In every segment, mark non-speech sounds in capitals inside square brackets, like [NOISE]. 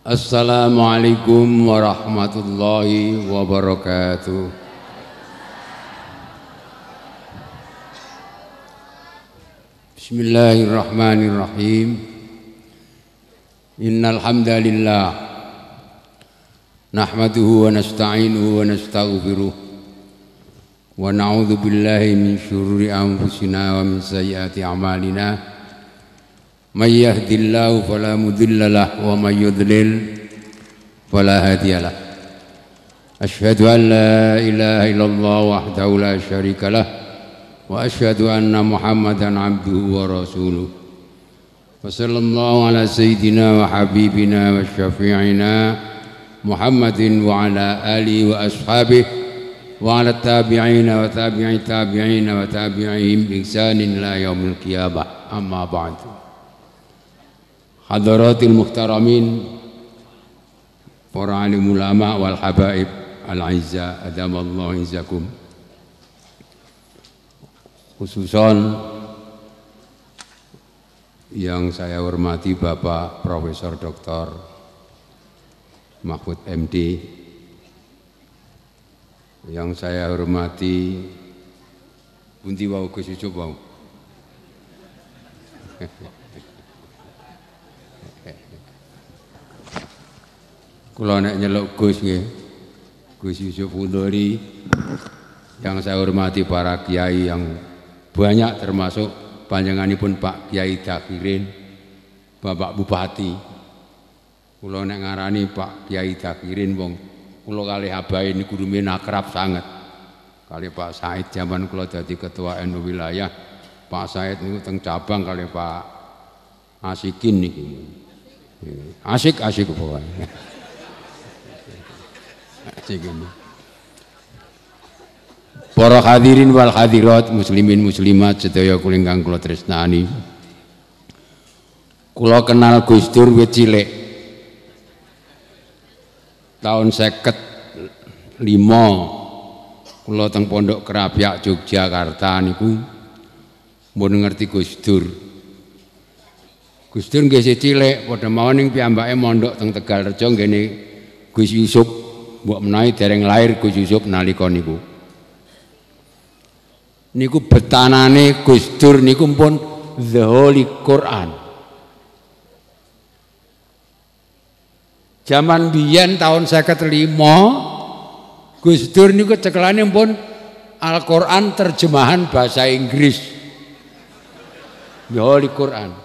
Assalamualaikum warahmatullahi wabarakatuh. Bismillahirrahmanirrahim. Innal hamdalillah nahmaduhu wa nasta'inuhu wa nastaghfiruh wa na'udzu billahi min syururi anfusina wa min sayyiati a'malina. من يهد الله فلا مذل له ومن يذلل فلا هادي له أشهد أن لا إله إلا الله وحده لا شريك له وأشهد أن محمدا عبده ورسوله فصلى الله على سيدنا وحبيبنا وشفيعنا محمد وعلى آله وأصحابه وعلى التابعين وتابعي التابعين وتابعيهم بإحسان إلى يوم القيامة أما بعد Hadaratil muhtaramin Para alim ulama wal habaib Al-Izza Adamallahu izzakum khususan Yang saya hormati Bapak Profesor Dr. Mahfud MD Yang saya hormati Bunti Wau Kusucuk Wau [LAUGHS] Kula nek nyeluk Gus nggih. Gus Yusuf Udori yang saya hormati para kiai yang banyak termasuk panjanganipun Pak Kiai Dakirin, Bapak Bupati. Kula nek ngarani Pak Kiai Dakirin wong kula kali abahe niku rumiyin akrab sangat, Kali Pak Said zaman kula jadi ketua NU wilayah, Pak Said niku teng cabang kali Pak Asikin niku. Asik asik pokoknya. Sige. Para hadirin wal hadirat muslimin muslimat sedaya kula ingkang kula tresnani. Kula kenal Gus Dur wit cilik. Tahun 55 kula teng Pondok Kerapiak Yogyakarta niku mun ngerti Gus Dur. Gus Dur nggih cilik padha mawon ning piyambake mondok teng rejo ngene Gus Yusuf mbok menawi dereng lair Gus Yusuf nalika niku niku betanane Gus Dur niku pun the Holy Quran zaman biyen tahun 55 Gus Dur niku cekelane pun Al-Qur'an terjemahan bahasa Inggris the Holy Quran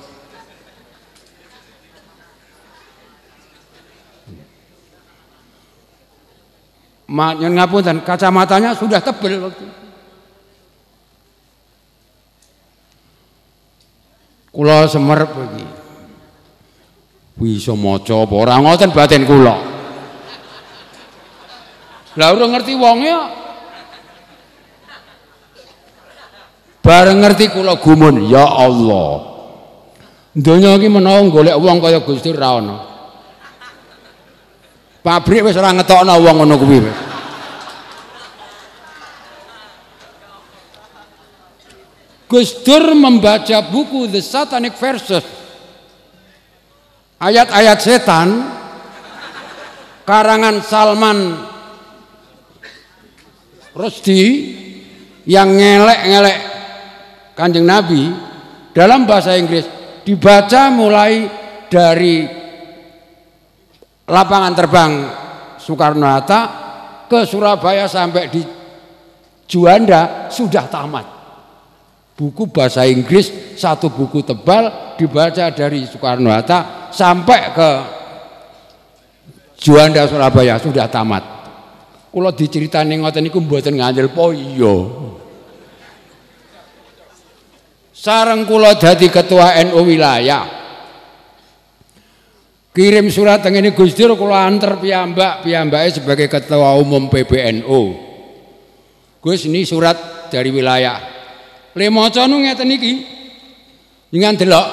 Nyon ngapunten, kacamatanya sudah tebel waktu itu. Kula semer iki. Bisa maca apa ora ngoten batin kula. Lah udah ngerti wonge kok. Ya. Bareng ngerti kula gumun, ya Allah. Donya iki menawa golek wong kaya Gusti ra ana pabrik wis ora ngetokno wong ngono kuwi wis Gus Dur membaca buku The Satanic Verses ayat-ayat setan karangan Salman Rusdi yang ngelek-ngelek kanjeng Nabi dalam bahasa Inggris dibaca mulai dari lapangan terbang Soekarno Hatta ke Surabaya sampai di Juanda sudah tamat. Buku bahasa Inggris satu buku tebal dibaca dari Soekarno Hatta sampai ke Juanda Surabaya sudah tamat. Kalau diceritain ngoten niku mboten ngandel poyo. Oh iya. Sarang kula dadi ketua NU NO wilayah. Kirim surat yang ini Gus Dur kalau anter piyambak, piyambaknya sebagai ketua umum PBNU. Gus ini surat dari wilayah. lima maca ngerti ngeten Dengan delok.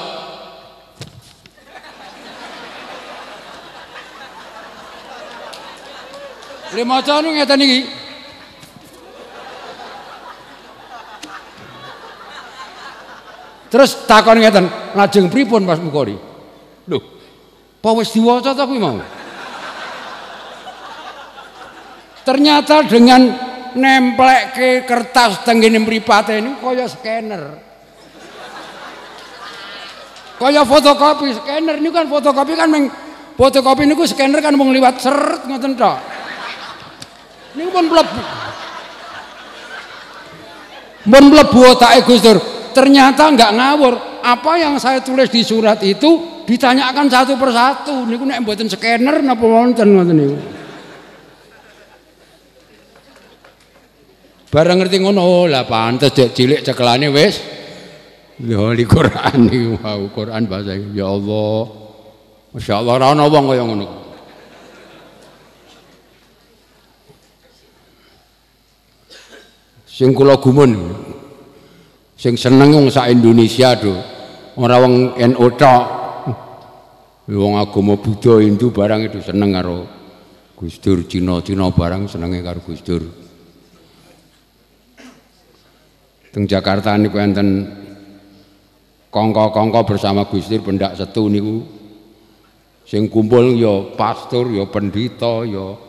lima maca ngerti Terus takon ngerti lajeng pripun Mas Mukori? Loh, apa wis diwaca tapi kuwi mau? Ternyata dengan nemplek ke kertas tenggini meripatnya ini kaya scanner. Kaya fotokopi scanner ini kan fotokopi kan meng fotokopi ini scanner kan mau ngeliwat seret ngoten tok. ini pun mlebu. pun mlebu otake Gus ternyata nggak ngawur. Apa yang saya tulis di surat itu ditanyakan satu persatu niku nek mboten scanner napa wonten ngoten niku barang ngerti ngono oh, lah pantes dek cilik cekelane wis ya li Quran niku wow Quran bahasa ya Allah Masya Allah, rana wong kaya ngono. Sing kula gumun. Sing seneng wong sak Indonesia do. Ora wong NU tok wong agama Buddha Hindu barang itu seneng karo Gus Dur Cina Cina barang senenge karo Gus Dur teng Jakarta niku enten kongko-kongko bersama Gus Dur pendak setu niku sing kumpul ya pastor ya pendito ya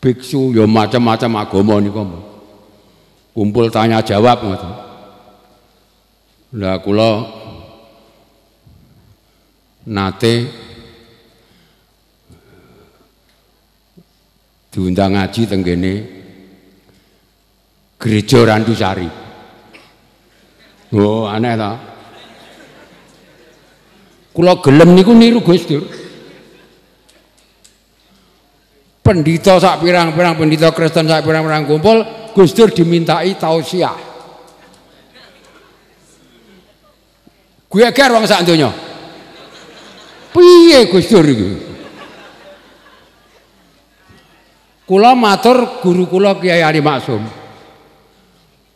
biksu ya macam-macam agama niku kumpul tanya jawab ngoten Lah kula nate diundang ngaji tenggene gereja Sari. Oh, aneh ta. Kula gelem niku niru Gus Dur. Pendito sak pirang-pirang pendito Kristen sak pirang-pirang kumpul Gus Dur dimintai tausiah. Gue ger wong sak donya piye Gus Dur iku kula matur guru kula Kiai Ali Maksum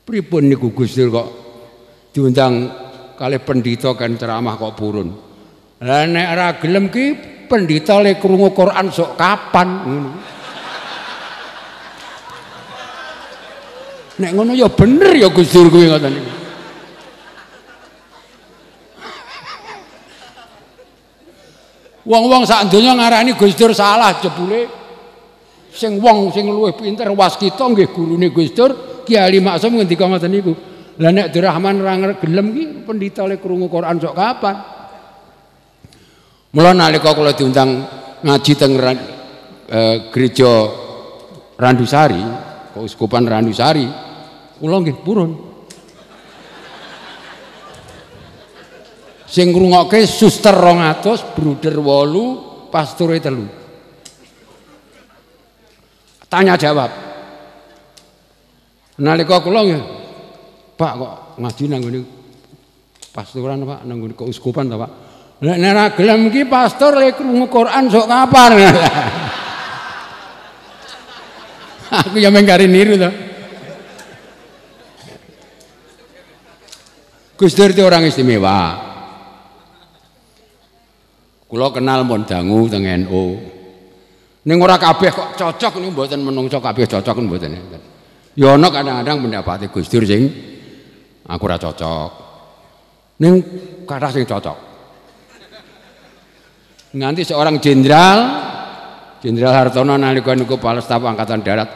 pripun niku Gus Dur kok diundang kali pendito kan ceramah kok purun lah nek ora gelem ki pendhita krungu Quran sok kapan ngono nek ngono ya bener ya Gus Dur kuwi ngoten niku Wong-wong sak donya ngarani Gus Dur salah jebule. Sing wong sing luwih pinter waskita nggih gurune Gus Dur, Kiai Maksum ngendika ngoten niku. Lah nek Durrahman ra gelem ki pendhita le krungu Quran sok kapan? Mula nalika kula diundang ngaji teng e, gereja Randusari, keuskupan Randusari, kula nggih purun. sing ngrungokke suster 200, bruder 8, pasture 3. Tanya jawab. Nalika kula Pak kok ngaji nang ngene pasturan Pak nang ngene keuskupan ta Pak. Nek ora gelem iki pastor lek krungu Quran sok kapan. [LAUGHS] Aku ya menggari niru to. Gus Dur itu orang istimewa. Kula kenal pun dangu teng NU. Ning ora kabeh kok cocok niku mboten menungso kabeh cocok mboten. Ya ana kadang-kadang pendapat Gus Dur sing aku ora cocok. Ning kathah sing cocok. Nganti seorang jenderal Jenderal Hartono nalika niku Kepala Staf Angkatan Darat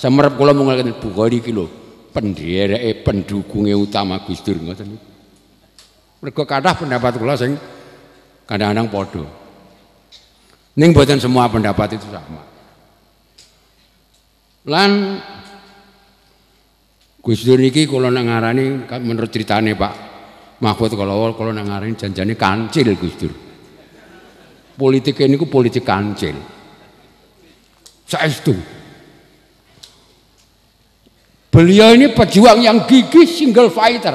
semerep kula mungkin Bukhari iki lho pendereke pendukunge utama Gus Dur ngoten. Mergo kathah pendapat kula sing kadang-kadang podo ning boten semua pendapat itu sama lan Gus Dur niki kalau nek ngarani menurut ceritane Pak Mahfud kalau kalau nek ini janjane kancil Gus Dur politik ini ku politik kancil saya setuju Beliau ini pejuang yang gigih single fighter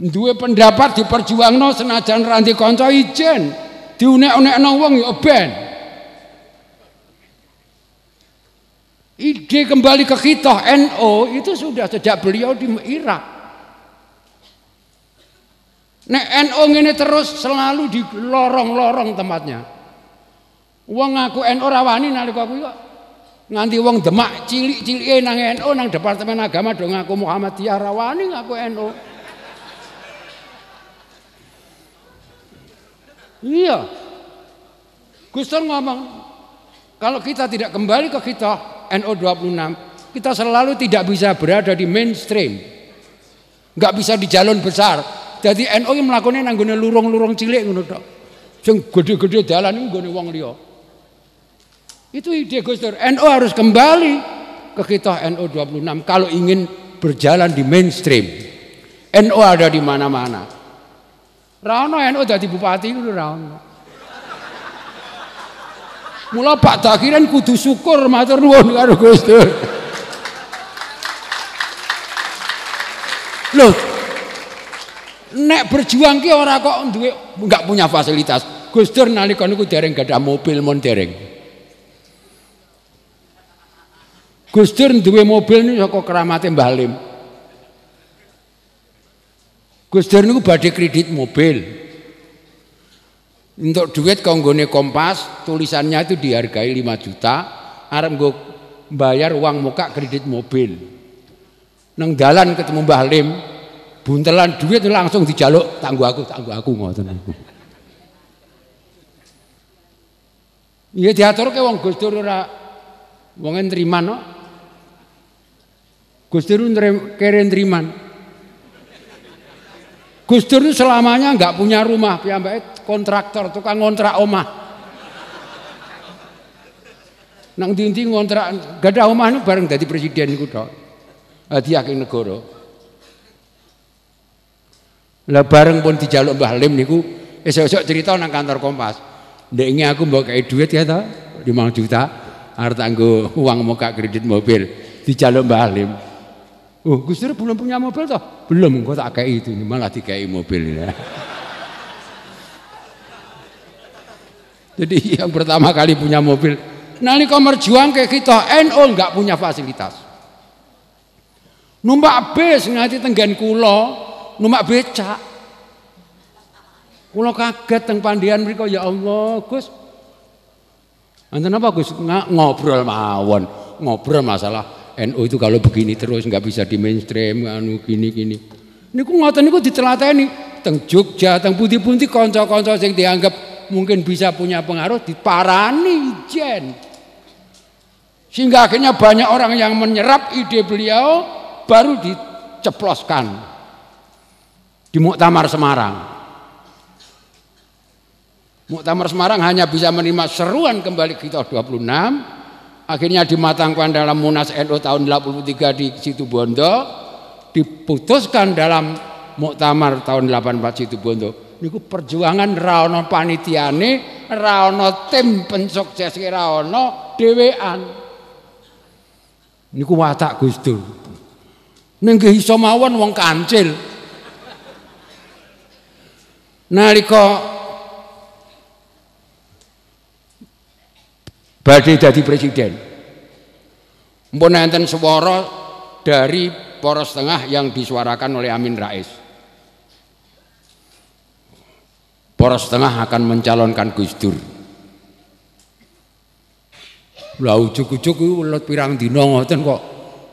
dua pendapat no senajan ranti konco ijen diunek no wong yo ya ben ide kembali ke kita NO itu sudah sejak beliau di Irak Nek NO ini terus selalu di lorong-lorong tempatnya. Wong aku NO rawani nali aku kok nganti wong Demak cilik cilik nang NO nang Departemen Agama dong Muhammad Muhammadiyah rawani ngaku NO. Iya. Gusto ngomong, kalau kita tidak kembali ke kita NO26, kita selalu tidak bisa berada di mainstream. Nggak bisa di jalan besar. Jadi NO yang melakukannya nanggungnya lurung-lurung cilik ngono tok. Sing gede-gede dalan iku nggone uang liya. Itu ide Gus Dur. NO harus kembali ke kita NO26 kalau ingin berjalan di mainstream. NO ada di mana-mana. Rano ono NU bupati itu Rano. Mula Pak Takiran kudu syukur matur nuwun karo Gusti. Loh, nek berjuang ki orang kok duwe enggak punya fasilitas. Gus Dur nalika niku dereng gadah mobil mon dereng. Gus duwe mobil niku saka ya keramate Mbah Gus Dur niku badhe kredit mobil. Untuk duit konggone Kompas, tulisannya itu dihargai 5 juta, arep nggo bayar uang muka kredit mobil. Neng dalan ketemu Mbah Lim, buntelan duit langsung dijaluk, tangguh aku, tangguh aku ngoten aku. Iya diatur ke uang Gus Dur ora wong entriman no. Gus Dur keren Gus Dur itu selamanya nggak punya rumah, piyambake kontraktor, tukang ngontrak omah. Nang dinding ngontrak, gak ada omah nu bareng jadi presiden iku tok. Dia ke negara. Lah bareng pun dijaluk Mbah Lim niku esok-esok cerita nang kantor Kompas. ini aku mbok kei duit ya ta, 5 juta harta anggo uang muka kredit mobil dijaluk Mbah Lim. Oh, Gus Dur belum punya mobil toh? Belum, kok tak kayak itu, malah dikai mobil. Ya. [LAUGHS] Jadi yang pertama kali punya mobil, nanti kau merjuang kayak kita gitu, NO nggak punya fasilitas. Numpak bis nanti Tenggan Kulo, numpak becak. Kulo kaget teng pandian mereka ya Allah, Gus. Anten apa Gus? Ngobrol mawon, ngobrol masalah NU itu kalau begini terus nggak bisa di mainstream anu gini gini Ini ngoten niku ditelateni teng Jogja teng putih-putih konsol konsol yang dianggap mungkin bisa punya pengaruh diparani jen sehingga akhirnya banyak orang yang menyerap ide beliau baru diceploskan di Muktamar Semarang Muktamar Semarang hanya bisa menerima seruan kembali kita 26 Akhirnya dimatangkan dalam Munas NU tahun 83 di situ Bondo, diputuskan dalam Muktamar tahun 84 situ Bondo. Niku perjuangan raono panitiane, raono tim pensukses raono dewean. Niku watak Gus Dur. Ning iso mawon wong kancil. Nalika badai jadi presiden. Mpun enten suara dari poros tengah yang disuarakan oleh Amin Rais. Poros tengah akan mencalonkan Gus Dur. Lah ujuk-ujuk kuwi pirang di ngoten kok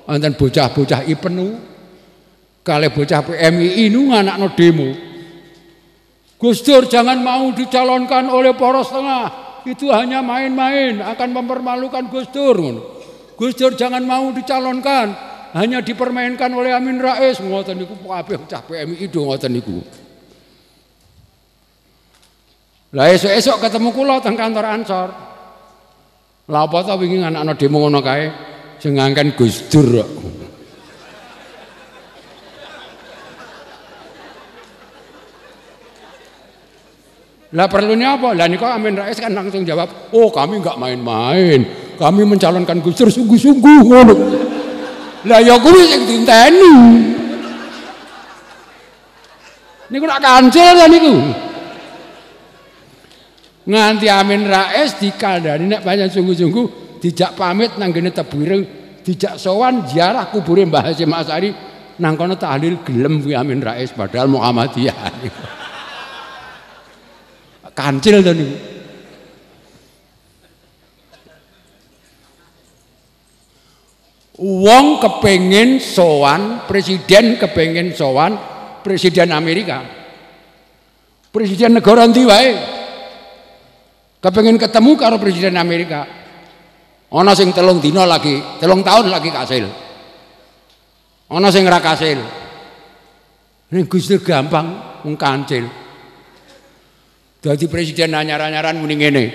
enten bocah-bocah ipenu, kalau bocah bocah ini ini no demo. Gus Dur jangan mau dicalonkan oleh poros tengah itu hanya main-main akan mempermalukan Gus Dur. Gus Dur jangan mau dicalonkan, hanya dipermainkan oleh Amin Rais ngoten niku kabeh cah PMI do ngoten niku. Lah esok-esok ketemu kula teng kantor Ansor. Lah apa ta wingi anak-anak demo ngono kae sing ngangken Gus Dur kok. Lah perlunya apa? Lah niko Amin Rais kan langsung jawab, "Oh, kami nggak main-main. Kami mencalonkan Gus Dur sungguh-sungguh." Ngono. Lah ya yang sing dinteni. Niku nak kancil lah niku. Nganti Amin Rais dikandani nek banyak sungguh-sungguh dijak pamit nang gene tebuireng dijak sowan ziarah kubure Mbah Hasyim Asari nang kono tahlil gelem kuwi Amin Rais padahal Muhammadiyah. kancil to niku. Wong kepengin sowan, presiden kepengin sowan presiden Amerika. Presiden negara ndi wae. Kepengin ketemu karo presiden Amerika. Ana sing telung dina lagi, telung tahun lagi kasil. Ana sing ora kasil. Ning gampang mung kancil. Jadi presiden anyar-anyaran mending ini,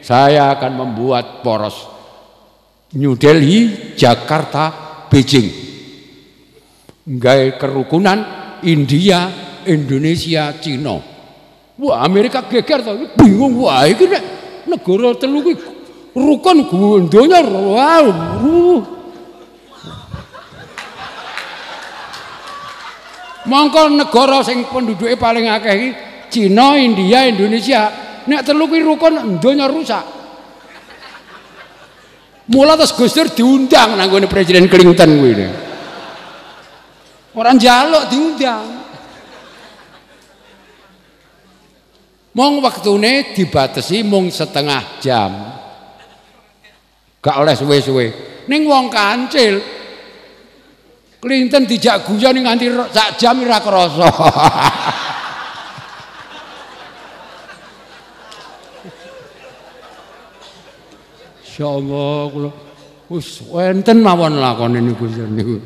Saya akan membuat poros New Delhi, Jakarta, Beijing. Gaya kerukunan India, Indonesia, Cina. Wah, Amerika geger to, bingung wah iki nek negara telu kuwi rukun gondonya wow. Mongko negara sing penduduknya paling akeh iki Cina, India, Indonesia, nek telu kuwi rukun donya rusak. Mulai terus Gus diundang nang Presiden Clinton kuwi. Orang jaluk diundang. Mau waktu waktune dibatasi mung setengah jam. Gak oleh suwe-suwe. Ning wong kancil. Clinton dijak guyon nganti sak jam ora krasa. [LAUGHS] Allah kula wis enten mawon lakone niku niku.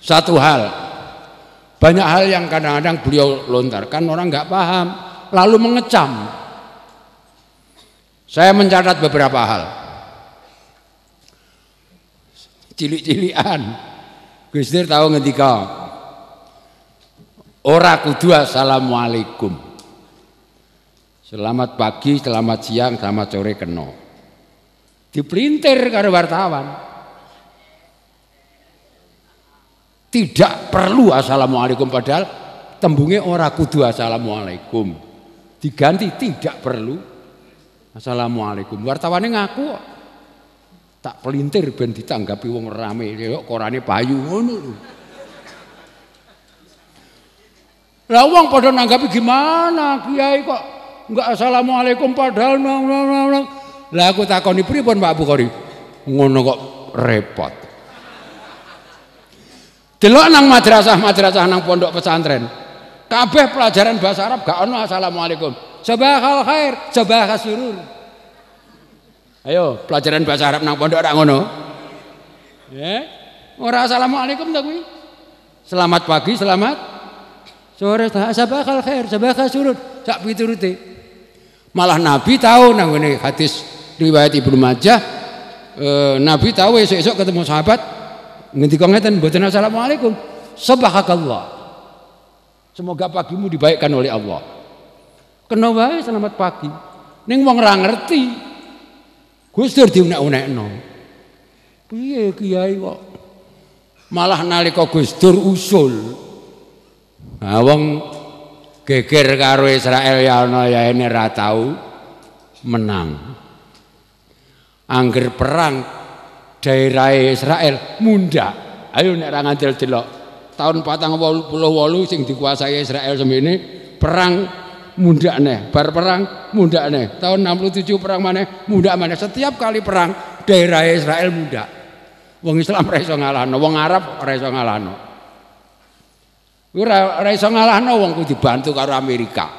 Satu hal, banyak hal yang kadang-kadang beliau lontarkan orang nggak paham, lalu mengecam. Saya mencatat beberapa hal. Cilik-cilian. Gus Dur tahu ngendika. Ora kudu assalamualaikum. Selamat pagi, selamat siang, selamat sore kenal dipelintir karo wartawan tidak perlu assalamualaikum padahal tembunge ora kudu assalamualaikum diganti tidak perlu assalamualaikum wartawannya ngaku tak pelintir ben ditanggapi wong rame kok korannya payu ngono lho lah wong padha nanggapi gimana kiai kok enggak assalamualaikum padahal nang nang nang lah aku takoni pripun Pak Bukhari? Ngono kok repot. Delok nang madrasah-madrasah nang pondok pesantren. Kabeh pelajaran bahasa Arab gak ono assalamualaikum. Sabahal khair, sabah surur. Ayo, pelajaran bahasa Arab nang pondok ora ngono. Ya. Ora assalamualaikum ta kuwi. Selamat pagi, selamat sore. Sabahal khair, sabah surur. Sak piturute. Malah Nabi tahu nang ngene hadis riwayat Ibnu Majah e, Nabi tahu esok-esok ketemu sahabat ngendika ngeten mboten assalamualaikum subhanakallah semoga pagimu dibaikkan oleh Allah kena wae selamat pagi ning wong ora ngerti Gus Dur diunek-unekno piye kiai kok malah nalika Gus Dur usul nah wong geger karo Israel ya ana ya ini ra menang Angger perang daerah Israel munda. Ayo nek ra ngandel delok. Tahun 488 sing dikuasai Israel semene perang munda neh, bar perang munda neh. Tahun 67 perang maneh munda maneh. Setiap kali perang daerah Israel munda. Wong Islam ora iso ngalahno, wong Arab ora iso ngalahno. Ora ora iso ngalahno wong dibantu karo Amerika.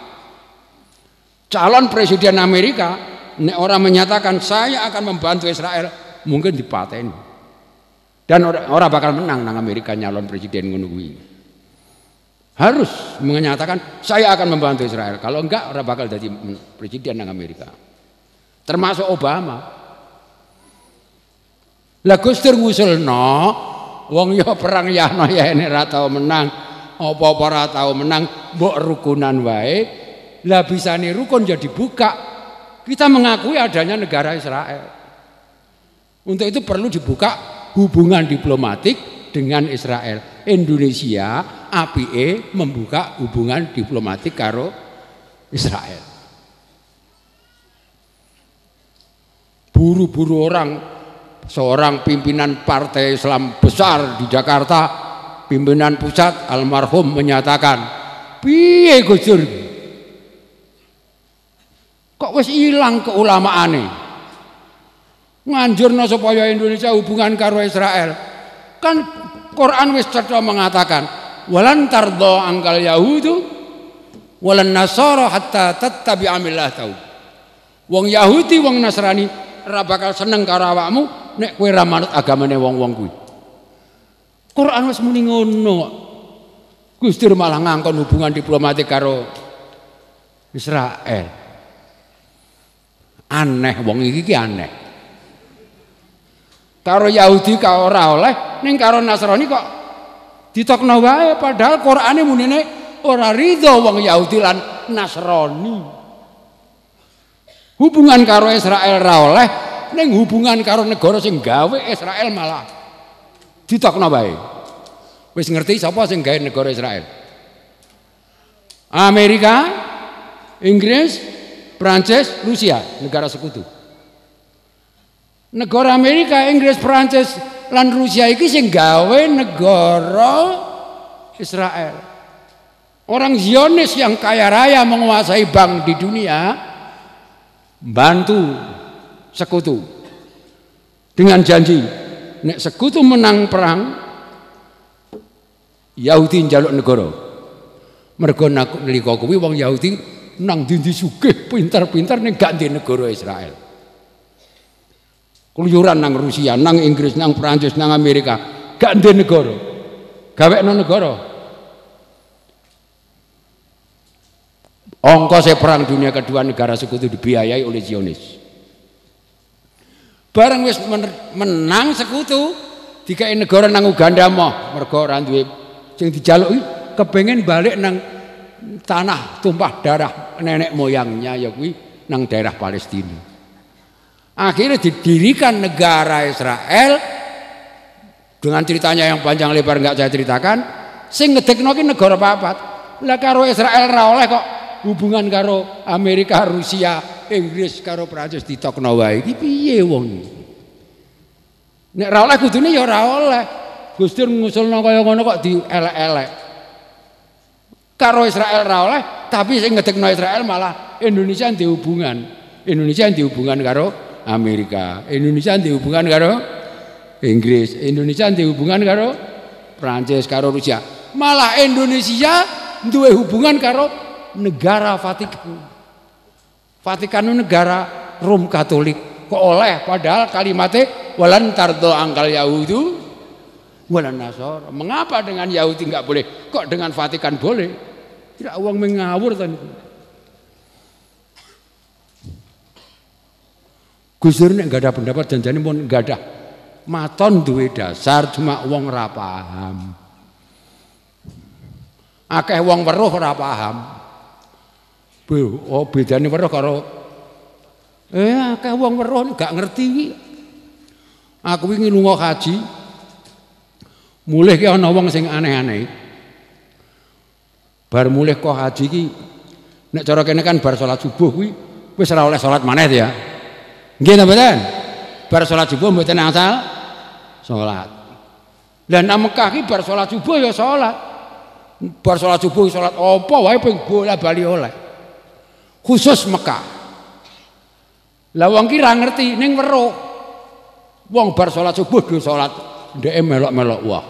Calon presiden Amerika Nek orang menyatakan saya akan membantu Israel, mungkin dipateni. Dan orang, orang bakal menang nang Amerika nyalon presiden ngono Harus menyatakan saya akan membantu Israel. Kalau enggak orang bakal jadi presiden nang Amerika. Termasuk Obama. Lah Gus no ngusulno wong ya perang ya no ya ini ratau menang, apa-apa menang, mbok rukunan wae. Lah bisa nih rukun jadi ya buka kita mengakui adanya negara Israel. Untuk itu perlu dibuka hubungan diplomatik dengan Israel. Indonesia APE membuka hubungan diplomatik karo Israel. Buru-buru orang seorang pimpinan partai Islam besar di Jakarta, pimpinan pusat almarhum menyatakan, "Piye Gusur?" Kok wis ilang keulamaane? nganjurno supaya Indonesia hubungan karo Israel. Kan Quran wis cerita mengatakan, "Walan tardo angkal Yahudu walan Nasara hatta tattabi'a tau Wong Yahudi, wong Nasrani ora bakal seneng karo awakmu nek kowe ora manut agamane wong-wong kuwi. Quran wis muni ngono. Gusti malah ngangkon hubungan diplomatik karo Israel. Aneh wong iki ki aneh. Karo Yahudi kau ora oleh, ning karo Nasrani kok ditokno wae padahal Qur'ane munine ora ridho wong Yahudi lan Nasrani. Hubungan karo Israel ra oleh, ning hubungan karo negara sing gawe Israel malah ditokno wae. Wis ngerti sapa sing gawe negara Israel? Amerika, Inggris, Prancis, Rusia, negara sekutu. Negara Amerika, Inggris, Prancis dan Rusia itu sing gawe negara Israel. Orang Zionis yang kaya raya menguasai bank di dunia bantu sekutu dengan janji nek sekutu menang perang Yahudi njaluk negara mergo nalika kuwi wong Yahudi nang dindi sugih pinter-pinter ning gak di negara Israel. Keluyuran nang Rusia, nang Inggris, nang Prancis, nang Amerika, gak di negara. Gawekno negara. Ongkosnya perang dunia kedua negara sekutu dibiayai oleh Zionis. Barang wis menang sekutu, dikai negara nang Uganda mah mergo ora duwe sing dijaluki kepengen balik nang tanah tumpah darah nenek moyangnya ya kuwi nang daerah Palestina. Akhirnya didirikan negara Israel dengan ceritanya yang panjang lebar nggak saya ceritakan, sing ngedekno negara papat. Lah karo Israel ra oleh kok hubungan karo Amerika, Rusia, Inggris karo Prancis ditokno wae iki piye wong Nek ra oleh kudune ya ra oleh. Gusti ngusulno kaya ngono kok dielek-elek karo Israel ra oleh tapi sing ngedekno Israel malah Indonesia yang hubungan Indonesia yang hubungan karo Amerika Indonesia yang hubungan karo Inggris Indonesia yang hubungan karo Prancis karo Rusia malah Indonesia duwe hubungan karo negara Vatikan Vatikan negara Rom Katolik kok oleh padahal kalimatnya walan tardo angkal Yahudi. walan nasor mengapa dengan Yahudi nggak boleh kok dengan Vatikan boleh Kira uang mengawur tadi. Gus Dur nek ada pendapat janjane pun enggak ada. Maton duwe dasar cuma wong ora paham. Akeh wong weruh ora paham. Oh bedane weruh karo eh akeh wong weruh gak ngerti Aku wingi lunga haji. Mulih ki ana wong sing aneh-aneh. Bar mulih kok haji ki nek cara kene kan bar salat subuh kuwi wis ora oleh salat maneh ya. Nggih ta mboten? Bar salat subuh mboten asal salat. Dan nang Mekah ki bar salat subuh ya salat. Bar salat subuh ya salat apa wae ping bola bali oleh. Khusus Mekah. Lah wong ki ra ngerti ning weruh. Wong bar salat subuh do salat ndek melok-melok wah.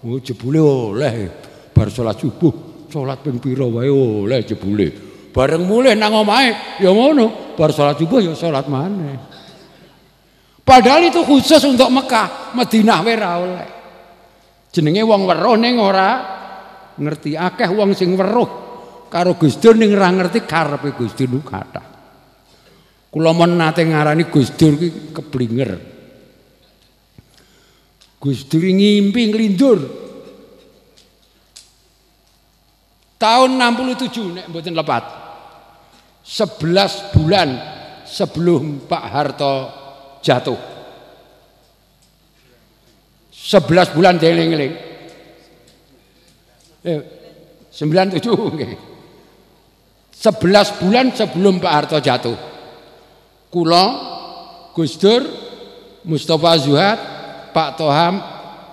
Oh, jebule oleh bar salat subuh salat ping pira wae oleh oh, jebule. Bareng mulih nang omahe ya ngono, bar salat subuh ya salat maneh. Padahal itu khusus untuk Mekah, Madinah wae ora oleh. Jenenge wong weruh ning ora ngerti akeh wong sing weruh karo Gusti ning ora ngerti karepe Gusti lu kathah. Kula men nate ngarani Gusti iki keblinger. Gusti ngimpi nglindur Tahun 67 nek mboten lepat. 11 bulan sebelum Pak Harto jatuh. 11 bulan deling-eling. Eh, 97 nggih. 11 bulan sebelum Pak Harto jatuh. Kula Gus Dur, Mustafa Zuhad, Pak Toham,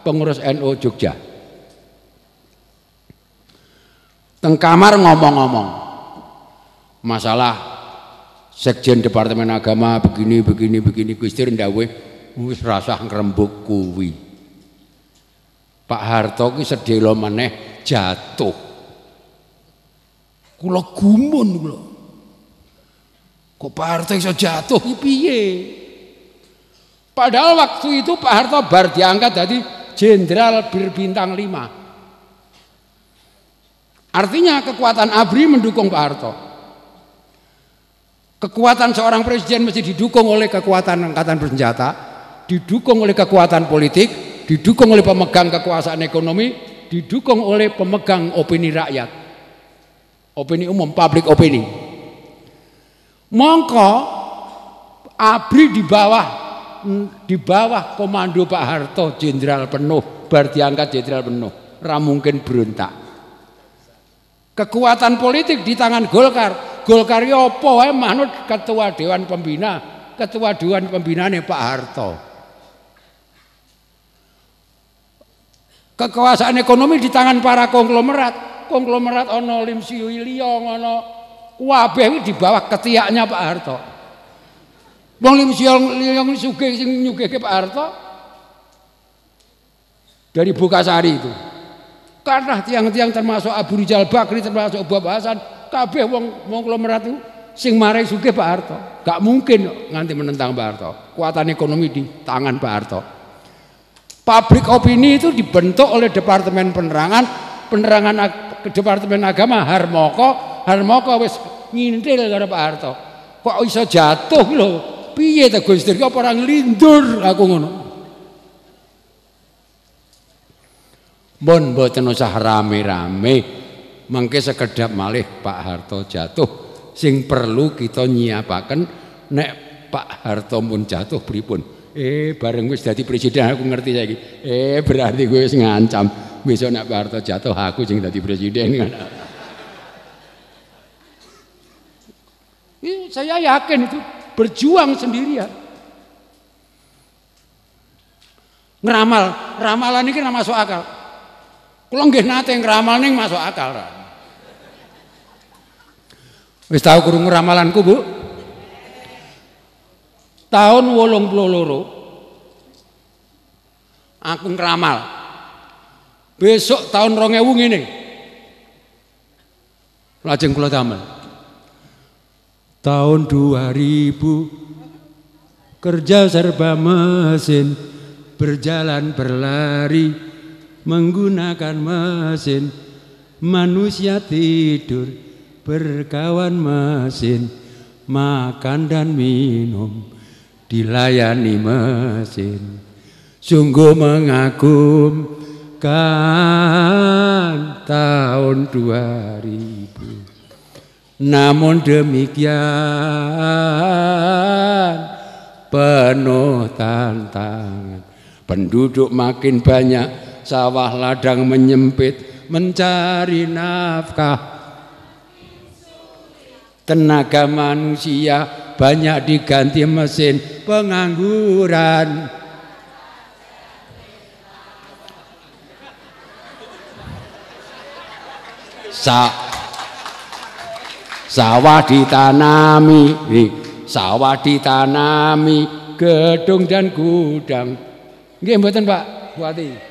pengurus NU NO Jogja. teng kamar ngomong-ngomong masalah sekjen departemen agama begini begini begini Gusti ndawe wis rasah ngrembug kuwi Pak Harto ki sedelo meneh jatuh kula gumun kula kok Pak Harto iso jatuh ki piye padahal waktu itu Pak Harto bar diangkat jadi jenderal berbintang lima Artinya kekuatan ABRI mendukung Pak Harto. Kekuatan seorang presiden mesti didukung oleh kekuatan angkatan bersenjata, didukung oleh kekuatan politik, didukung oleh pemegang kekuasaan ekonomi, didukung oleh pemegang opini rakyat. Opini umum, public opini. Mongko ABRI di bawah di bawah komando Pak Harto jenderal penuh, berarti angkat jenderal penuh, ramungkin beruntak. Kekuatan politik di tangan Golkar. Golkar ya apa manut ketua dewan pembina, ketua dewan pembinane Pak Harto. Kekuasaan ekonomi di tangan para konglomerat. Konglomerat ono Lim Siu Iliong ono wabeh di bawah ketiaknya Pak Harto. Wong Lim Siu Iliong sugih sing nyugihke Pak Harto dari Bukasari itu. Karena tiang-tiang termasuk Abu Rizal Bakri termasuk Abu Hasan kabeh wong wong klomerat itu sing marai sugih Pak Harto. Gak mungkin nganti menentang Pak Harto. Kekuatan ekonomi di tangan Pak Harto. Pabrik opini itu dibentuk oleh Departemen Penerangan, Penerangan ke Departemen Agama Harmoko, Harmoko wis ngintil karo Pak Harto. Kok iso jatuh lho? Piye ta Gusti? kok orang lindur aku ngono. Bon boten usah rame-rame. Mangke sekedap malih Pak Harto jatuh. Sing perlu kita nyiapaken nek Pak Harto pun jatuh pripun. Eh bareng wis dadi presiden aku ngerti saiki. Eh berarti gue wis ngancam. Besok nek Pak Harto jatuh aku sing dadi presiden kan. [LAUGHS] saya yakin itu berjuang sendirian. Ngeramal, ramalan ini kan masuk akal. Kula nggih nate ngramal ning masuk akal Wis tau krungu ramalanku, Bu? Tahun 82 aku ngramal. Besok tahun 2000 ngene. Lajeng kula damel. Tahun 2000 kerja serba mesin berjalan berlari menggunakan mesin manusia tidur berkawan mesin makan dan minum dilayani mesin sungguh mengagumkan tahun 2000 namun demikian penuh tantangan penduduk makin banyak sawah ladang menyempit mencari nafkah tenaga manusia banyak diganti mesin pengangguran Sa sawah ditanami nih, sawah ditanami gedung dan gudang nggih mboten Pak Buati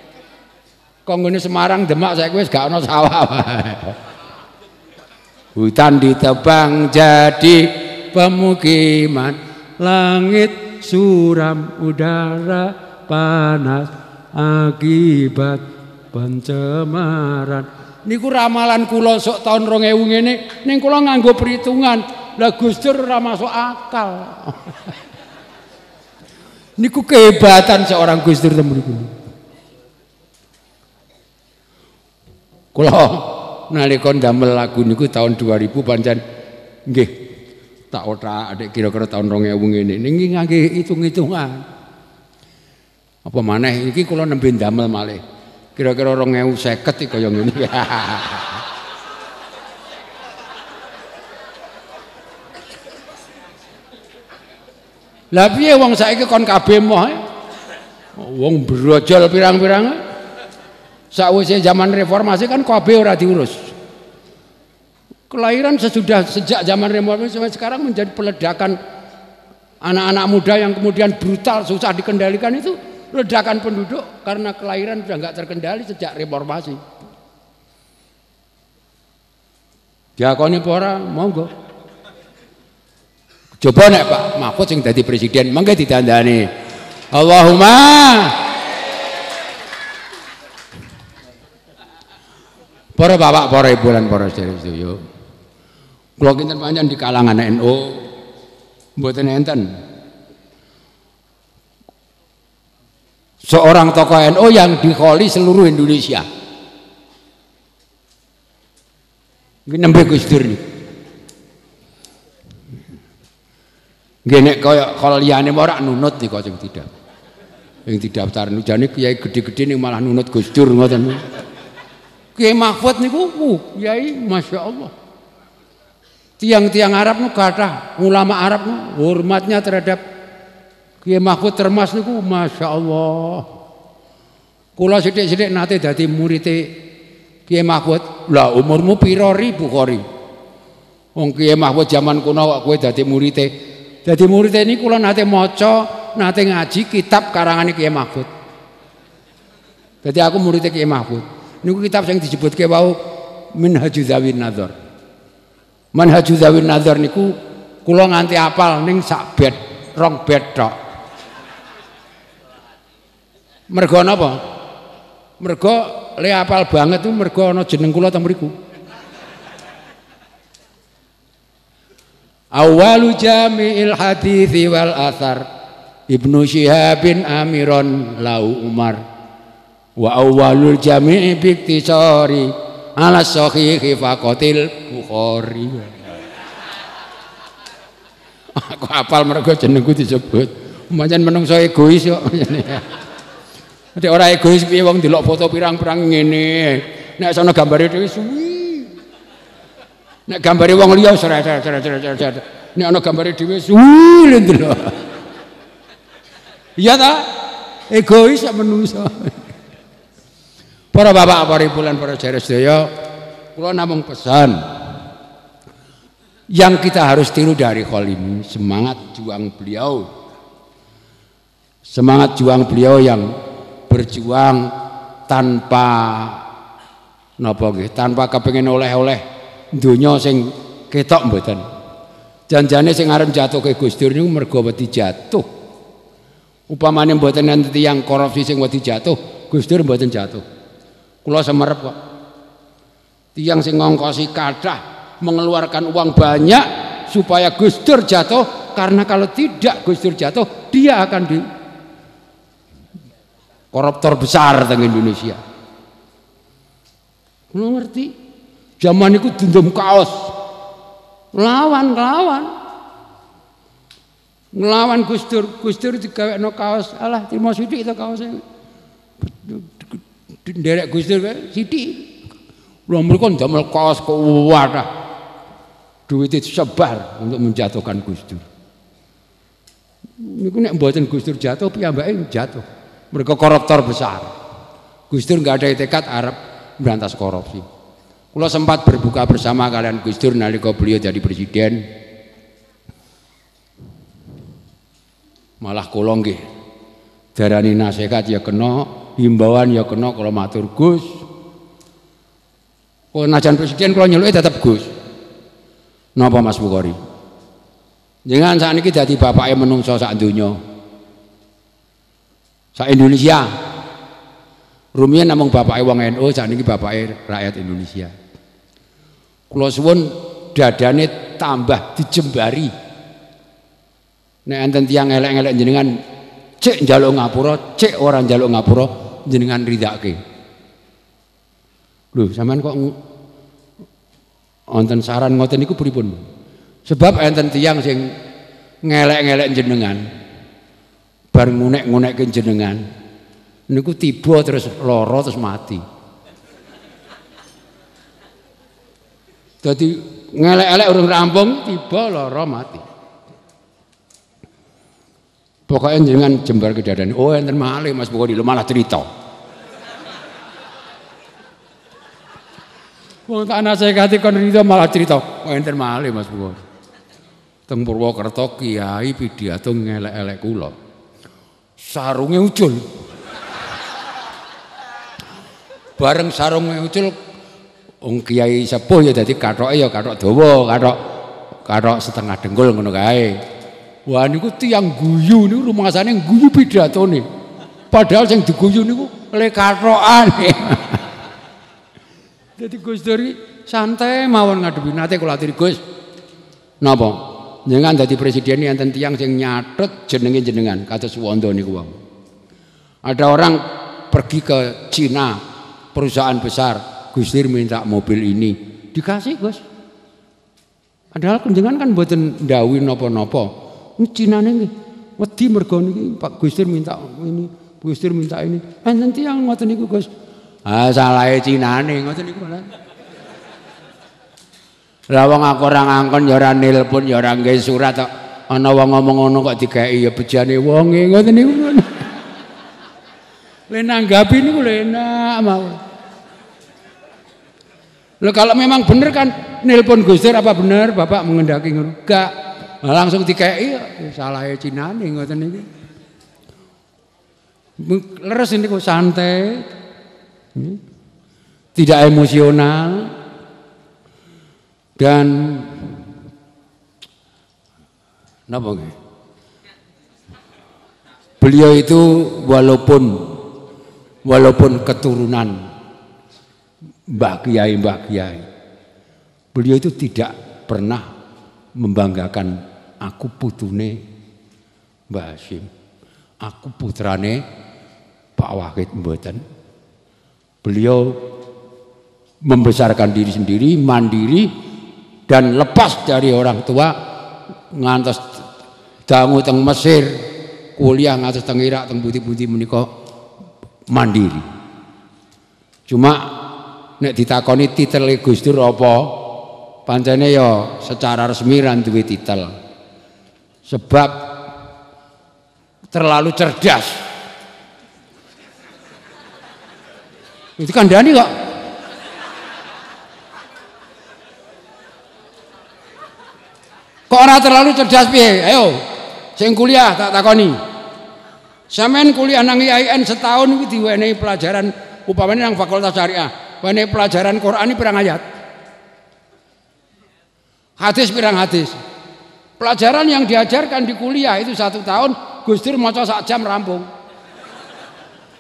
Konggone Semarang Demak saya wis gak ono sawah. Hutan ditebang jadi pemukiman, langit suram udara panas akibat pencemaran. Niku ramalan kula sok tahun 2000 ngene ning kula nganggo perhitungan. Lah Gus Dur ora masuk akal. [LAUGHS] Niku kehebatan seorang Gus Dur temen niku. Kula nalika damel lagu niku tahun 2000 pancen nggih tak otak adik kira-kira tahun 2000 ngene. Niki ngangge hitung-hitungan. Apa maneh iki kula nembe damel malih. Kira-kira 2050 iki kaya ngene. [LAUGHS] Lah piye wong saiki kon kabeh moh. E? Wong brojol pirang-pirang. E? Sausnya zaman reformasi kan KB ora diurus. Kelahiran sesudah sejak zaman reformasi sampai sekarang menjadi peledakan anak-anak muda yang kemudian brutal susah dikendalikan itu ledakan penduduk karena kelahiran sudah nggak terkendali sejak reformasi. Diakoni pora monggo. Coba nek Pak Mahfud sing dadi presiden mangke ditandani. Allahumma Para bapak, para ibu dan para sedherek sedaya. kalau kita panjenengan di kalangan NU NO, buat enten. Seorang tokoh NU NO yang dikholi seluruh Indonesia. gini nembe Gus Dur nih Gini kaya kalau liyane orang nunut nika yang tidak. Sing didaftar jadi kiai gede-gede nih malah nunut Gus Dur ngoten. Kiai Mahfud niku uh, kiai Masya Allah tiang-tiang Arab nu kata ulama Arab nu hormatnya terhadap Kiai Mahfud termas niku Masya Allah kula sidik-sidik nate dadi murid Kiai Mahfud lah umurmu piro ribu kori wong Kiai Mahfud zaman kuno kok kowe dadi murid dadi murid ini kula nate maca nate ngaji kitab karangan Kiai Mahfud jadi aku murid Kiai Mahfud niku kitab sing disebutke wau Minhajuz Zawin Nazar. Manhajuz Zawin Nazar niku kula nganti apal neng sak bed rong bed tok mergo napa mergo le apal banget tuh mergo ana jeneng kula teng mriku Awalu jami'il hadithi wal Asar Ibnu bin Amiron lau Umar wa awalul jami'i biktisari ala sahihi faqatil bukhari aku hafal mergo jenengku disebut pancen menungso egois kok Nek ora egois piye wong delok foto pirang-pirang ngene. Nek sono gambare dhewe suwi. Nek gambare wong liya seret seret seret. Nek ana gambare dhewe suwi lho Iya ta? Egois sak menungso. Para bapak, para ibu dan para jari sedaya, kula namung pesan yang kita harus tiru dari Khalim semangat juang beliau semangat juang beliau yang berjuang tanpa napa nggih tanpa kepengin oleh-oleh dunia sing ketok mboten janjane sing arep jatuh ke Gus Dur niku mergo wedi jatuh upamane mboten nanti yang korupsi sing wedi jatuh Gus Dur mboten jatuh Kulo semerep kok. Tiang sing ngongkosi kadah mengeluarkan uang banyak supaya Gus Dur jatuh karena kalau tidak Gus Dur jatuh dia akan di koruptor besar teng Indonesia. Kulo ngerti. Zaman itu dendam kaos. Lawan, lawan. Ngelawan Gus Dur, Gus Dur digawekno kaos. Alah, terima sithik to kaosnya derek Gus Dur sidi belum mriku ndamel kaos kuwatah. Duit itu sebar untuk menjatuhkan Gus Dur. Niku nek mboten Gus Dur jatuh piyambake jatuh. Mereka koruptor besar. Gus nggak ada tekad Arab berantas korupsi. kalau sempat berbuka bersama kalian Gus nanti nalika beliau jadi presiden. Malah kula nggih darani nasihat ya kena himbauan ya kena kalau matur Gus penajan presiden kalau nyeluk tetap Gus napa Mas Bukhari jangan saat ini jadi bapaknya menungso saat dunia saat Indonesia Rumian namung bapaknya wong NU NO, saat ini bapaknya rakyat Indonesia kalau suwun dadane tambah dijembari nek enten tiang elek-elek jenengan cek njaluk ngapura, cek orang njaluk ngapura, jenengan ridake. Lho, sampean kok wonten saran ngoten niku pripun? Sebab enten tiang sing ngelek-ngelek jenengan bar ngunek ke jenengan niku tiba terus lara terus mati. jadi ngelek-elek urung rampung tiba lara mati. Pokoknya dengan jembar kejadian. Oh, enten malih Mas Bukoni lu malah cerita. Wong tak nasihati kon rido malah cerita. Oh, enten malih Mas Bukoni. Teng Purwokerto kiai pidhato ngelek-elek kula. Sarunge ucul. Bareng sarunge ucul wong kiai sepuh ya dadi katoke ya katok dawa, katok katok setengah dengkul ngono kae. Wah niku tiang guyu niku yang guyu nih. Padahal yang diguyu niku lekaroan. nih. [LAUGHS] Jadi Gus dari santai mawon ngadepi nate kalau aturi Gus. Napa? jangan dadi presiden enten tiang sing nyatet jenenge jenengan kados suwondo niku wau. Ada orang pergi ke Cina perusahaan besar Gus Dur minta mobil ini dikasih Gus. Padahal kenjengan kan buatan dawi nopo-nopo. Cina ini wedi mergon niki Pak Gusir minta ini, Gusir minta ini. eh nanti yang ngoten niku, Gus. Ah salahe Cinane ngoten niku malah. Lawang aku orang angkon, ya ora nelpon ya ora surat kok ana wong ngomong ngono kok digeki ya bejane wonge ngoten niku. Le nanggapi niku lho enak mawon. Loh kalau memang bener kan nelpon Gusir apa bener Bapak mengendaki ngono? Enggak. Nah, langsung dikei iya, iya, salahe cinane ngoten iki. Leres kok santai. Hmm. Tidak emosional dan napa nggih? Beliau itu walaupun walaupun keturunan Mbah Kiai Mbah Kiai beliau itu tidak pernah membanggakan aku putune Mbah Hasyim. Aku putrane Pak Wahid mboten. Beliau membesarkan diri sendiri, mandiri dan lepas dari orang tua ngantos dangu teng Mesir, kuliah ngantos teng Irak, teng budi-budi menika mandiri. Cuma nek ditakoni titel Gus Dur apa? Pancene ya secara resmi ra duwe titel sebab terlalu cerdas. Itu kan Dani kok. Kok orang terlalu cerdas piye? Ayo, sing kuliah tak takoni. Sampeyan kuliah nang IAIN setahun iki diwenehi pelajaran upamane nang fakultas syariah, wenehi pelajaran Quran pirang ayat? Hadis pirang hadis. Pelajaran yang diajarkan di kuliah itu satu tahun, Gus Dur maca sak jam rampung.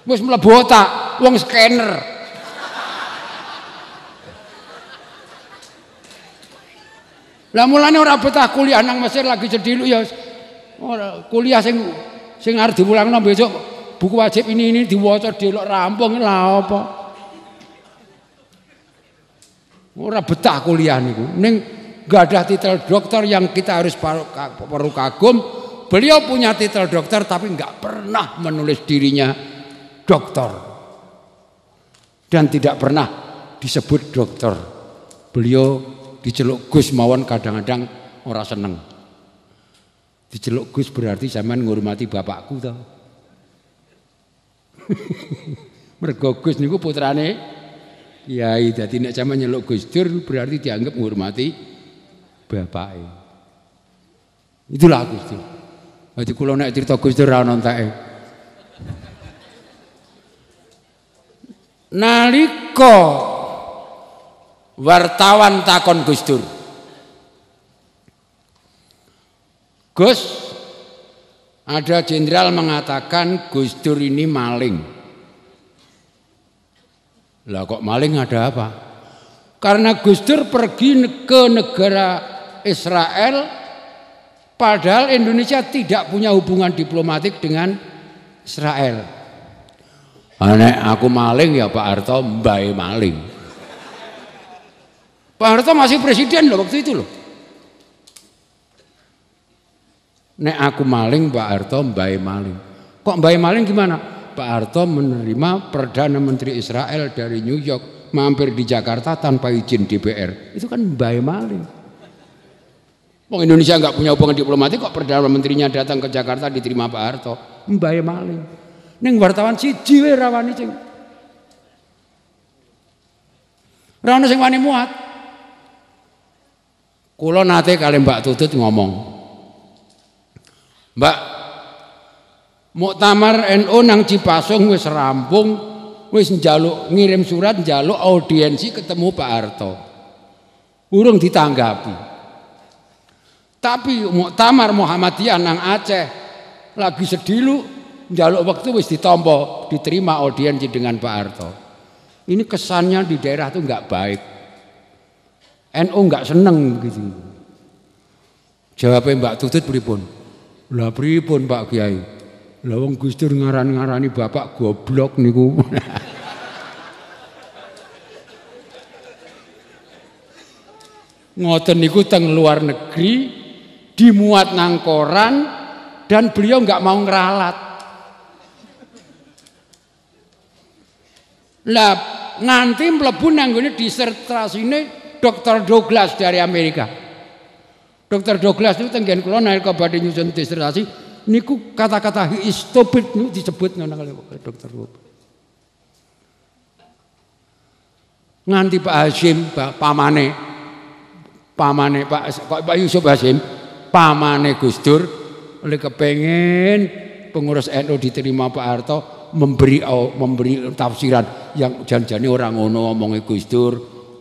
Wis mlebu otak, wong scanner. Lah mulane ora betah kuliah nang Mesir lagi lu ya. kuliah sing sing arep diwulangno besok buku wajib ini ini diwaca delok rampung lah apa. Ora betah kuliah niku. Ning ada titel dokter yang kita harus perlu kagum. Beliau punya titel dokter tapi nggak pernah menulis dirinya dokter dan tidak pernah disebut dokter. Beliau diceluk Gus mawon kadang-kadang orang seneng. Diceluk Gus berarti zaman menghormati bapakku tau. [LAUGHS] Mergo Gus niku putrane Kiai dadi nek zaman nyeluk Gus Dur berarti dianggap menghormati Bapak, Itulah Gusti. Jadi kalau nak cerita Gusti ora ana wartawan takon Gus Dur. Gus, ada jenderal mengatakan Gus Dur ini maling. Lah kok maling ada apa? Karena Gus Dur pergi ke negara Israel padahal Indonesia tidak punya hubungan diplomatik dengan Israel. Aneh aku maling ya Pak Harto, mbae maling. Pak Harto masih presiden loh waktu itu loh. Nek aku maling Pak Harto mbae maling. Kok mbae maling gimana? Pak Harto menerima Perdana Menteri Israel dari New York mampir di Jakarta tanpa izin DPR. Itu kan mbae maling. Wong Indonesia nggak punya hubungan diplomatik kok perdana menterinya datang ke Jakarta diterima Pak Harto. Mbaye maling. Ning wartawan siji wae wani sing. Ra ono sing wani muat. Kula nate kali Mbak Tutut ngomong. Mbak Muktamar NU nang Cipasung wis rampung, wis njaluk ngirim surat njaluk audiensi ketemu Pak Harto. Urung ditanggapi. Tapi muktamar Muhammadiyah nang Aceh lagi sedilu jaluk waktu wis ditompo, diterima audiensi dengan Pak Harto. Ini kesannya di daerah tuh nggak baik. NU nggak seneng gitu. Jawabnya Mbak Tutut pripun? Lah pripun Pak Kiai? Lah wong Gus Dur ngaran-ngarani bapak goblok niku. [LAUGHS] ngoten niku teng luar negeri dimuat nang koran dan beliau nggak mau ngeralat. Lah nanti mlebu disertasi ini Dr. Douglas dari Amerika. Dr. Douglas itu tenggen kula ke badhe nyusun disertasi niku kata-kata stupid niku disebut kali Dr. Douglas. Nganti Pak Hasim, Pak Pamane, pamane Pak Pak Yusuf Hasim pamane Gus Dur oleh kepengen pengurus NU diterima Pak Harto memberi memberi tafsiran yang janjani orang ngono ngomong Gus Dur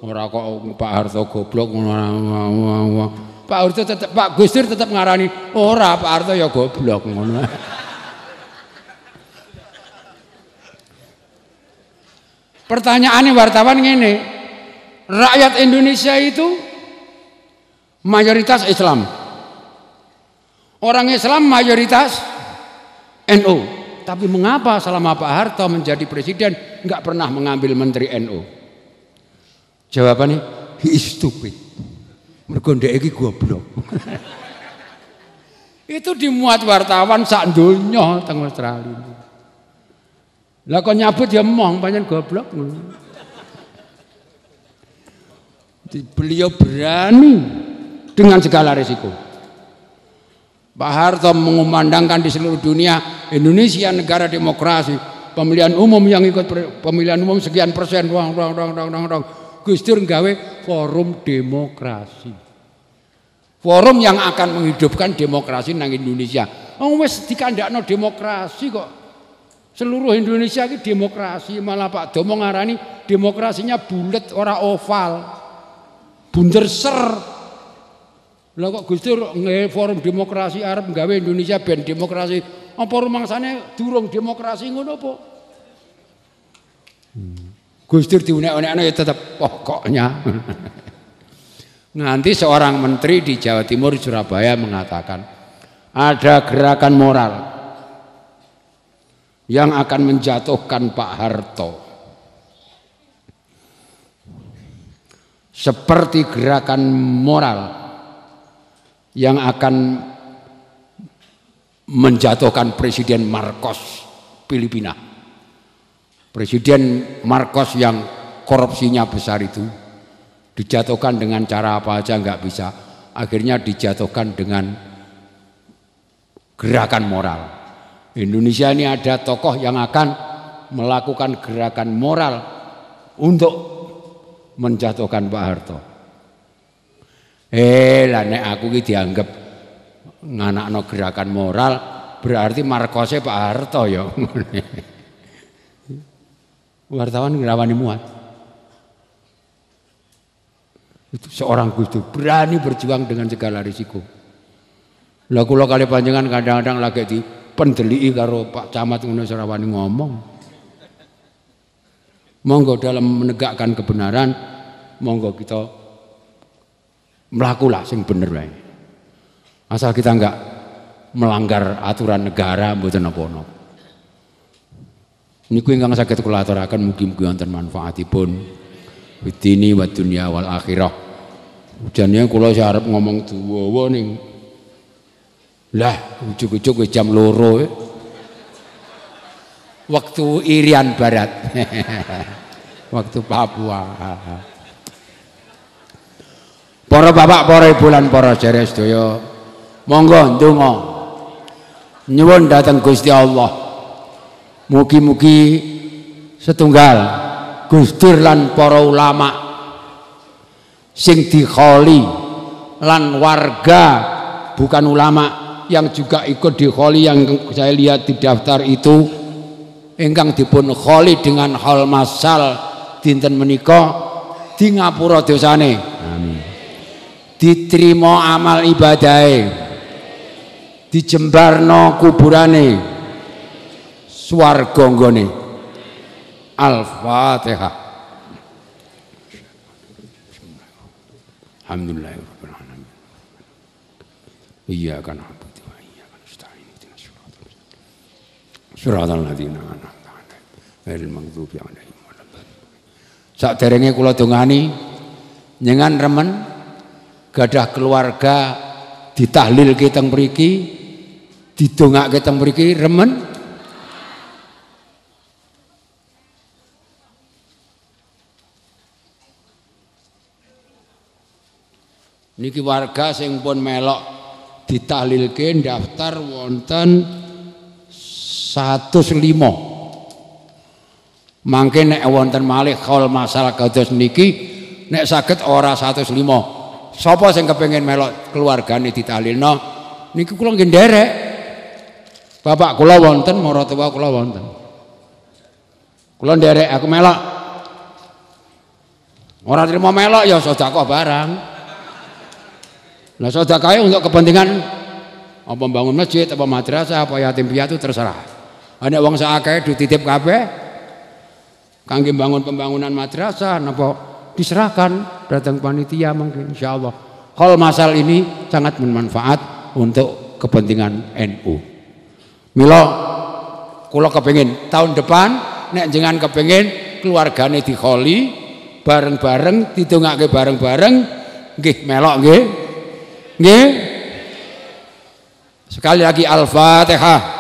ora kok Pak Harto goblok ngono Pak Harto tetap Pak Gus Dur tetap ngarani ora Pak Harto ya goblok ngono [LAUGHS] Pertanyaannya wartawan ini, Rakyat Indonesia itu mayoritas Islam. Orang Islam mayoritas NU. NO. Tapi mengapa selama Pak Harto menjadi presiden nggak pernah mengambil menteri NU? NO? Jawabannya, he is stupid. Mergo iki goblok. [LAUGHS] Itu dimuat wartawan sak donya teng Australia. Lah kok nyabut ya mong panjen goblok. Beliau berani dengan segala risiko. Pak Harto mengumandangkan di seluruh dunia Indonesia negara demokrasi pemilihan umum yang ikut pemilihan umum sekian persen ruang ruang ruang ruang ruang ruang Gus Dur forum demokrasi forum yang akan menghidupkan demokrasi nang Indonesia oh wes dikandakno demokrasi kok seluruh Indonesia ini demokrasi malah Pak Domo ngarani demokrasinya bulat orang oval bunder ser lah kok Gusti nge forum demokrasi Arab gawe Indonesia ben demokrasi. Apa rumangsane durung demokrasi ngono apa? Hmm. Gusti diunek-unekno ya tetap pokoknya. [LAUGHS] Nanti seorang menteri di Jawa Timur Surabaya mengatakan ada gerakan moral yang akan menjatuhkan Pak Harto. Seperti gerakan moral yang akan menjatuhkan Presiden Marcos Filipina. Presiden Marcos yang korupsinya besar itu dijatuhkan dengan cara apa aja nggak bisa. Akhirnya dijatuhkan dengan gerakan moral. Indonesia ini ada tokoh yang akan melakukan gerakan moral untuk menjatuhkan Pak Harto. Eh lah nek aku ki dianggap nganakno gerakan moral berarti markose Pak Harto ya. [LAUGHS] Wartawan ngrawani muat. Itu seorang Gus berani berjuang dengan segala risiko. Lah kula kali panjenengan kadang-kadang lagi di pendeliki karo Pak Camat ngono serawani ngomong. Monggo dalam menegakkan kebenaran, monggo kita melakulah sing bener wae. Asal kita enggak melanggar aturan negara mboten napa-napa. Niku ingkang saged kula aturaken mugi-mugi wonten manfaatipun widini wa dunya wal akhirah. Hujannya kula arep ngomong duwawa ning lah ujug-ujug jam loro eh. waktu Irian Barat [LAUGHS] waktu Papua Para bapak, para ibu lan para jare sedaya, monggo ndonga. Nyuwun dhateng Gusti Allah. Mugi-mugi setunggal Gustur lan para ulama sing dikholi lan warga bukan ulama yang juga ikut dikholi yang saya lihat di daftar itu ingkang dipun kholi dengan hal masal dinten menika di ngapura dosane amin diterima amal ibadahe dijembarno kuburane swarga nggone al-fatihah Alhamdulillahirabbil iya kan, iya kan na'budu 'alaihim kula remen gadah keluarga ditahlil kita mriki didongak kita mriki remen niki warga sing pun melok ditahlilke daftar wonten 105 mangke nek wonten malih kal masalah kados niki nek saged ora 105 Sapa sing kepengin melok keluargane ditahlilno? Niku kula nggih Bapak kula wonten, maratuwa kula wonten. Kula nderek aku melok. Ora trimo melok ya sedekah barang. Lah sedekahnya untuk kepentingan apa bangun masjid, apa madrasah, apa yatim piatu terserah. Ana wong sak akeh dititip kabeh kangge bangun pembangunan madrasah napa diserahkan datang panitia mungkin insya Allah hal masal ini sangat bermanfaat untuk kepentingan NU Milo kalau kepengen tahun depan nek jangan kepengen keluargane diholi bareng-bareng ditungake bareng-bareng nggih melok nggih nggih sekali lagi al-fatihah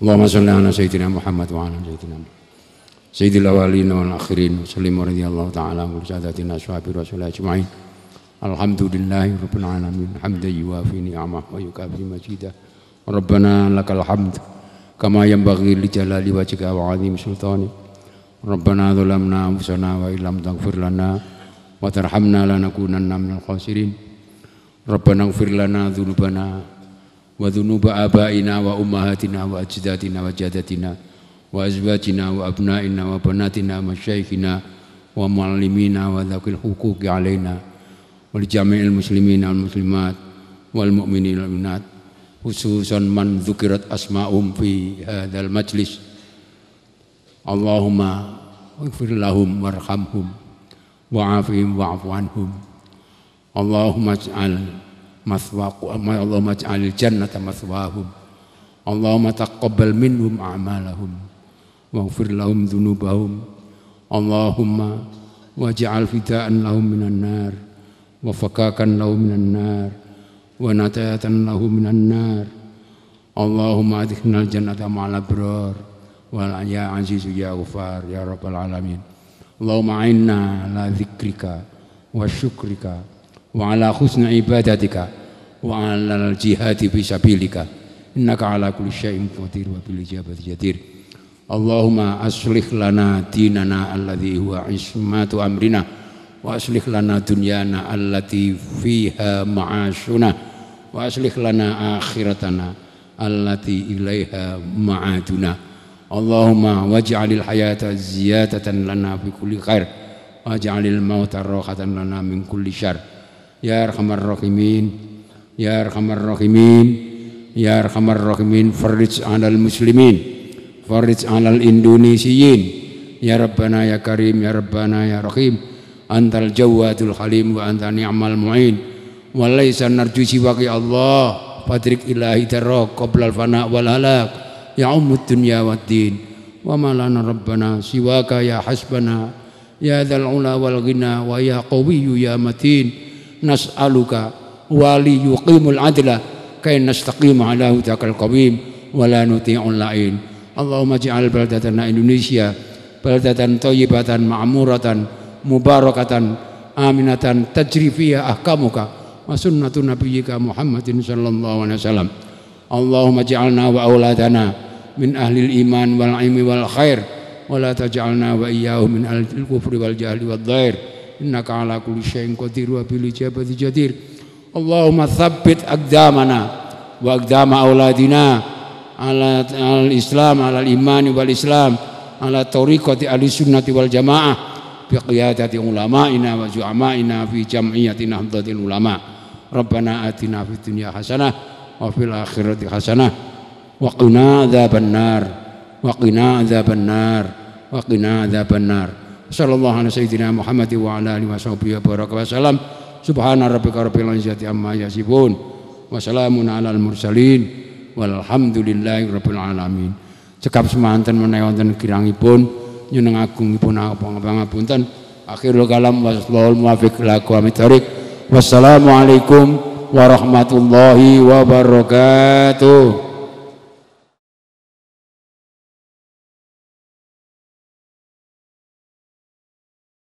Allahumma salli ala sayyidina Muhammad wa ala sayyidina Sayyidil awalin wal akhirin Salim wa radiyallahu ta'ala wa sadatina ashabi rasulah ajma'in Alhamdulillahi rabbil alamin Hamdai wa fi ni'amah wa yukafi majidah Rabbana lakal hamd Kama yang bagi li jalali jika wa azim sultani Rabbana dhulamna amfusana wa ilam taghfir lana Wa tarhamna kunanna minal khasirin Rabbana gfir lana dhulubana wa dhunuba abaina wa ummahatina wa ajdatina wa jadatina wa azwajina wa abnaina wa banatina wa masyayikhina wa muallimina wa dhakil hukuki alaina wal jami'il muslimina wal muslimat wal mu'minin wal minat khususan man dzukirat asma'um fi hadzal majlis Allahumma ighfir lahum warhamhum wa'afihim wa'fu anhum Allahumma ij'al Maswaku amma Allahumma ja'alil jannata maswahum Allahumma taqabbal minhum a'malahum waghfir lahum dhunubahum Allahumma waj'al fida'an lahum minan nar wa fakakan lahum minan nar wa natayatan lahum minan nar Allahumma adkhilnal jannata ma'al abrar wal ya azizu ya ghafar ya rabbal alamin Allahumma inna la dzikrika wa syukrika wa ala husna ibadatika wa alal jihadi sabilika innaka ala kulli syai'in qadir wa bil jadir Allahumma aslih lana dinana alladhi huwa ismatu amrina wa aslih lana dunyana allati fiha ma'ashuna wa aslih lana akhiratana allati ilaiha ma'aduna Allahumma waj'alil hayata ziyadatan lana fi kulli khair waj'alil mauta rahatan lana min kulli syarr ya arhamar rahimin Ya Arhamar Rahimin Ya Arhamar Rahimin Farij anal muslimin Farij anal indonesiyin Ya Rabbana Ya Karim Ya Rabbana Ya Rahim Antal jawadul halim Wa antal ni'mal mu'in laisa narju siwaki Allah Patrik ilahi tarok al fana wal halak Ya ummud dunya wad din Wa malana Rabbana siwaka Ya hasbana Ya dhal ula wal ghina Wa ya qawiyu ya matin Nas'aluka wali yuqimul adla kain nastaqima ala hudakal qawim wala la nuti'ul la'in Allahumma ja'al baldatana Indonesia baldatan tayyibatan ma'muratan mubarakatan aminatan tajrifiyah ahkamuka wa sunnatu nabiyyika Muhammadin sallallahu alaihi wasallam Allahumma ja'alna wa auladana min ahli iman wal ilmi wal khair ولا تجعلنا وإياه من الكفر والجهل والضير إنك على كل شيء قدير وبالإجابة jadir Allahumma thabbit agdamana wa agdama auladina ala al-islam ala al-iman wal islam ala tariqati ahli sunnati wal jamaah bi qiyadati ulama'ina wa ju'ama'ina fi jam'iyatina hamdatil ulama rabbana atina fid dunya hasanah wa fil akhirati hasanah wa qina adzaban nar wa qina adzaban nar wa qina adzaban nar sallallahu alaihi sayyidina muhammad wa ala alihi wa sahbihi wa wasallam subhana rabbika rabbil izzati amma yasifun wa salamun alal mursalin walhamdulillahi rabbil alamin cekap semanten menawi wonten kirangipun nyuneng agungipun apa pangapunten akhirul kalam wasallahu muwaffiq laku amitarik wassalamualaikum warahmatullahi wabarakatuh